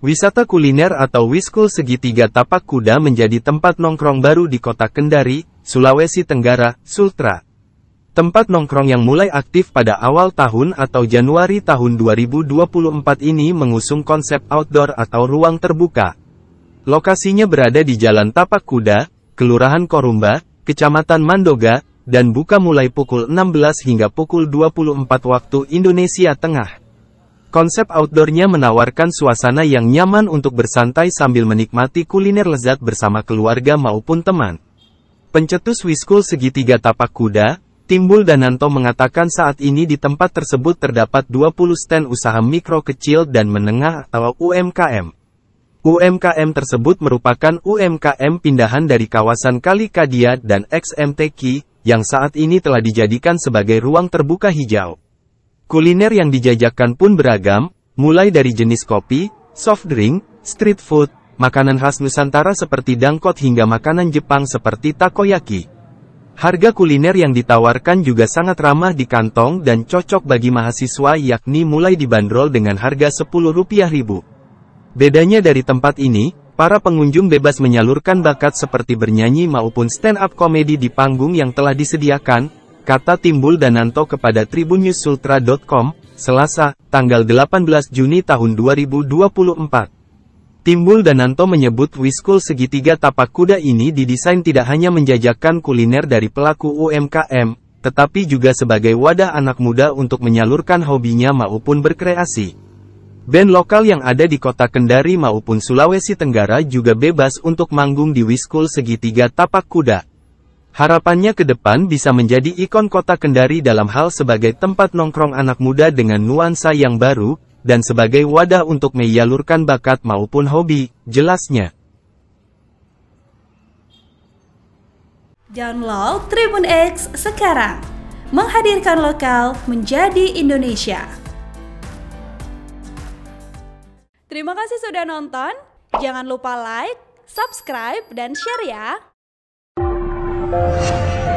Wisata kuliner atau wiskul segitiga tapak kuda menjadi tempat nongkrong baru di kota Kendari, Sulawesi Tenggara, Sultra. Tempat nongkrong yang mulai aktif pada awal tahun atau Januari tahun 2024 ini mengusung konsep outdoor atau ruang terbuka. Lokasinya berada di Jalan Tapak Kuda, Kelurahan Korumba, Kecamatan Mandoga, dan buka mulai pukul 16 hingga pukul 24 waktu Indonesia Tengah. Konsep outdoornya menawarkan suasana yang nyaman untuk bersantai sambil menikmati kuliner lezat bersama keluarga maupun teman. Pencetus Wiskul Segitiga Tapak Kuda, Timbul Dananto mengatakan saat ini di tempat tersebut terdapat 20 stand usaha mikro kecil dan menengah atau UMKM. UMKM tersebut merupakan UMKM pindahan dari kawasan Kali Kadia dan XMTQ, yang saat ini telah dijadikan sebagai ruang terbuka hijau. Kuliner yang dijajakan pun beragam, mulai dari jenis kopi, soft drink, street food, makanan khas Nusantara seperti dangkot hingga makanan Jepang seperti takoyaki. Harga kuliner yang ditawarkan juga sangat ramah di kantong dan cocok bagi mahasiswa yakni mulai dibanderol dengan harga Rp10.000. Bedanya dari tempat ini, para pengunjung bebas menyalurkan bakat seperti bernyanyi maupun stand-up komedi di panggung yang telah disediakan, kata Timbul Dananto kepada tribunnews.ultra.com, Selasa, tanggal 18 Juni tahun 2024. Timbul Dananto menyebut Wiskul segitiga tapak kuda ini didesain tidak hanya menjajakan kuliner dari pelaku UMKM, tetapi juga sebagai wadah anak muda untuk menyalurkan hobinya maupun berkreasi. Band lokal yang ada di kota Kendari maupun Sulawesi Tenggara juga bebas untuk manggung di Wiskul segitiga tapak kuda. Harapannya ke depan bisa menjadi ikon kota Kendari dalam hal sebagai tempat nongkrong anak muda dengan nuansa yang baru, dan sebagai wadah untuk menyalurkan bakat maupun hobi, jelasnya. Download Tribun X sekarang. Menghadirkan lokal menjadi Indonesia. Terima kasih sudah nonton. Jangan lupa like, subscribe, dan share ya. Thank you.